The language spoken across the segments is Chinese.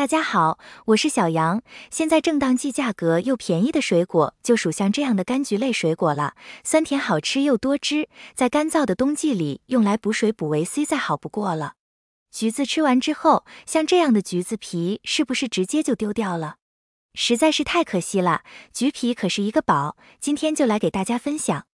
大家好，我是小杨。现在正当季，价格又便宜的水果，就属像这样的柑橘类水果了。酸甜好吃又多汁，在干燥的冬季里，用来补水补维 C 再好不过了。橘子吃完之后，像这样的橘子皮是不是直接就丢掉了？实在是太可惜了。橘皮可是一个宝，今天就来给大家分享，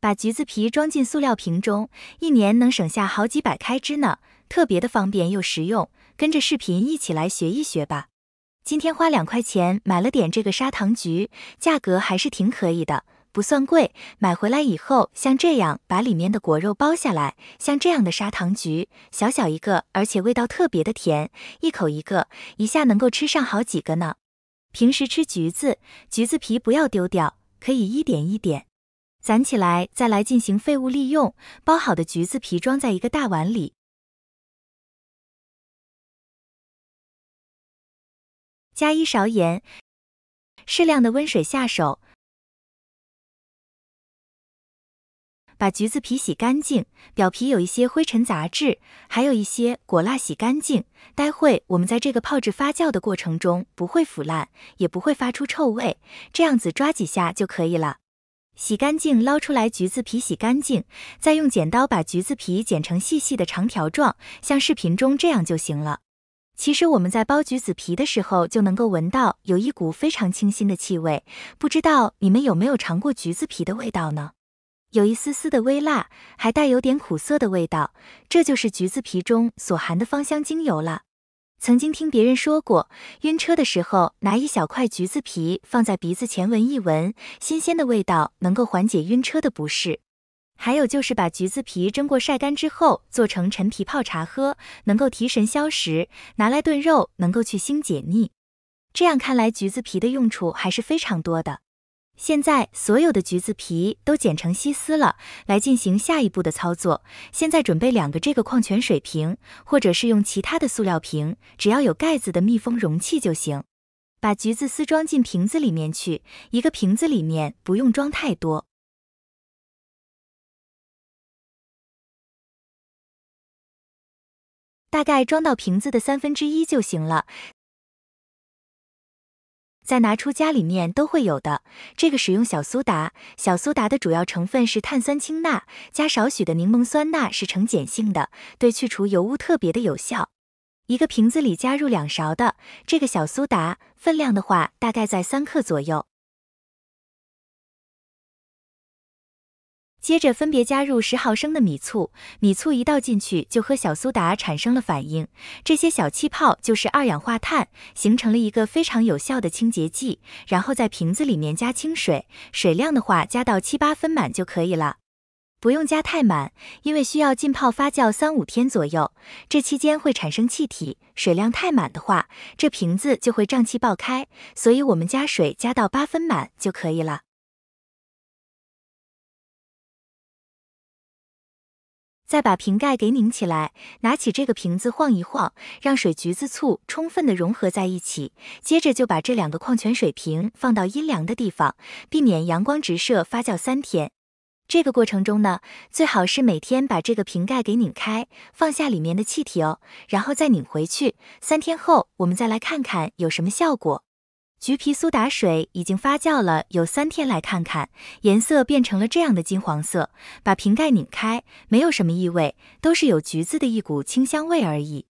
把橘子皮装进塑料瓶中，一年能省下好几百开支呢，特别的方便又实用。跟着视频一起来学一学吧。今天花两块钱买了点这个砂糖橘，价格还是挺可以的，不算贵。买回来以后，像这样把里面的果肉剥下来，像这样的砂糖橘，小小一个，而且味道特别的甜，一口一个，一下能够吃上好几个呢。平时吃橘子，橘子皮不要丢掉，可以一点一点攒起来，再来进行废物利用。剥好的橘子皮装在一个大碗里。加一勺盐，适量的温水下手，把橘子皮洗干净，表皮有一些灰尘杂质，还有一些果蜡，洗干净。待会我们在这个泡制发酵的过程中不会腐烂，也不会发出臭味，这样子抓几下就可以了。洗干净，捞出来橘子皮洗干净，再用剪刀把橘子皮剪成细细的长条状，像视频中这样就行了。其实我们在剥橘子皮的时候就能够闻到有一股非常清新的气味，不知道你们有没有尝过橘子皮的味道呢？有一丝丝的微辣，还带有点苦涩的味道，这就是橘子皮中所含的芳香精油了。曾经听别人说过，晕车的时候拿一小块橘子皮放在鼻子前闻一闻，新鲜的味道能够缓解晕车的不适。还有就是把橘子皮蒸过晒干之后做成陈皮泡茶喝，能够提神消食；拿来炖肉能够去腥解腻。这样看来，橘子皮的用处还是非常多的。现在所有的橘子皮都剪成细丝了，来进行下一步的操作。现在准备两个这个矿泉水瓶，或者是用其他的塑料瓶，只要有盖子的密封容器就行。把橘子丝装进瓶子里面去，一个瓶子里面不用装太多。大概装到瓶子的三分之一就行了。再拿出家里面都会有的这个使用小苏打，小苏打的主要成分是碳酸氢钠，加少许的柠檬酸钠是呈碱性的，对去除油污特别的有效。一个瓶子里加入两勺的这个小苏打，分量的话大概在三克左右。接着分别加入十毫升的米醋，米醋一倒进去就和小苏打产生了反应，这些小气泡就是二氧化碳，形成了一个非常有效的清洁剂。然后在瓶子里面加清水，水量的话加到七八分满就可以了，不用加太满，因为需要浸泡发酵三五天左右，这期间会产生气体，水量太满的话，这瓶子就会胀气爆开，所以我们加水加到八分满就可以了。再把瓶盖给拧起来，拿起这个瓶子晃一晃，让水、橘子醋充分的融合在一起。接着就把这两个矿泉水瓶放到阴凉的地方，避免阳光直射，发酵三天。这个过程中呢，最好是每天把这个瓶盖给拧开，放下里面的气体哦，然后再拧回去。三天后，我们再来看看有什么效果。橘皮苏打水已经发酵了有三天，来看看颜色变成了这样的金黄色。把瓶盖拧开，没有什么异味，都是有橘子的一股清香味而已。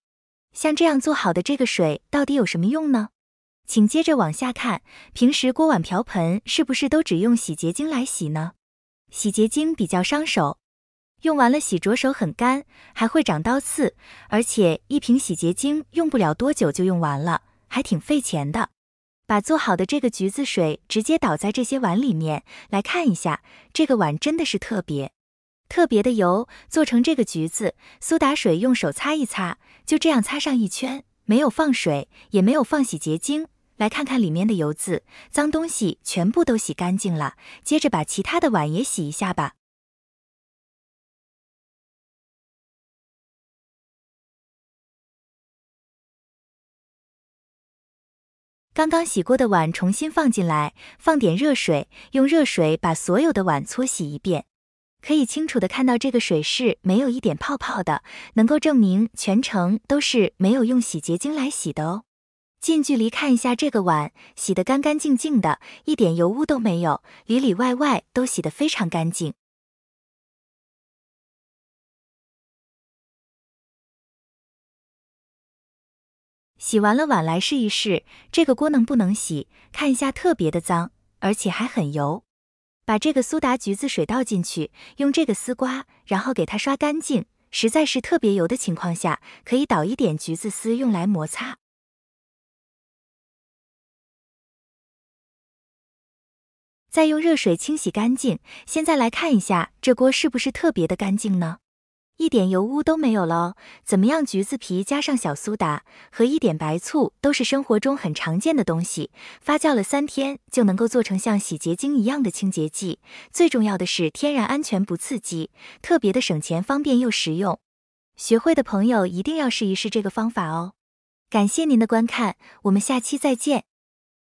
像这样做好的这个水到底有什么用呢？请接着往下看。平时锅碗瓢盆是不是都只用洗洁精来洗呢？洗洁精比较伤手，用完了洗着手很干，还会长刀刺，而且一瓶洗洁精用不了多久就用完了，还挺费钱的。把做好的这个橘子水直接倒在这些碗里面来看一下，这个碗真的是特别特别的油，做成这个橘子苏打水，用手擦一擦，就这样擦上一圈，没有放水，也没有放洗洁精，来看看里面的油渍、脏东西全部都洗干净了。接着把其他的碗也洗一下吧。刚刚洗过的碗重新放进来，放点热水，用热水把所有的碗搓洗一遍，可以清楚的看到这个水是没有一点泡泡的，能够证明全程都是没有用洗洁精来洗的哦。近距离看一下这个碗，洗得干干净净的，一点油污都没有，里里外外都洗得非常干净。洗完了碗，来试一试这个锅能不能洗？看一下，特别的脏，而且还很油。把这个苏打橘子水倒进去，用这个丝瓜，然后给它刷干净。实在是特别油的情况下，可以倒一点橘子丝用来摩擦，再用热水清洗干净。现在来看一下，这锅是不是特别的干净呢？一点油污都没有了怎么样？橘子皮加上小苏打和一点白醋，都是生活中很常见的东西。发酵了三天就能够做成像洗洁精一样的清洁剂。最重要的是天然安全不刺激，特别的省钱方便又实用。学会的朋友一定要试一试这个方法哦！感谢您的观看，我们下期再见。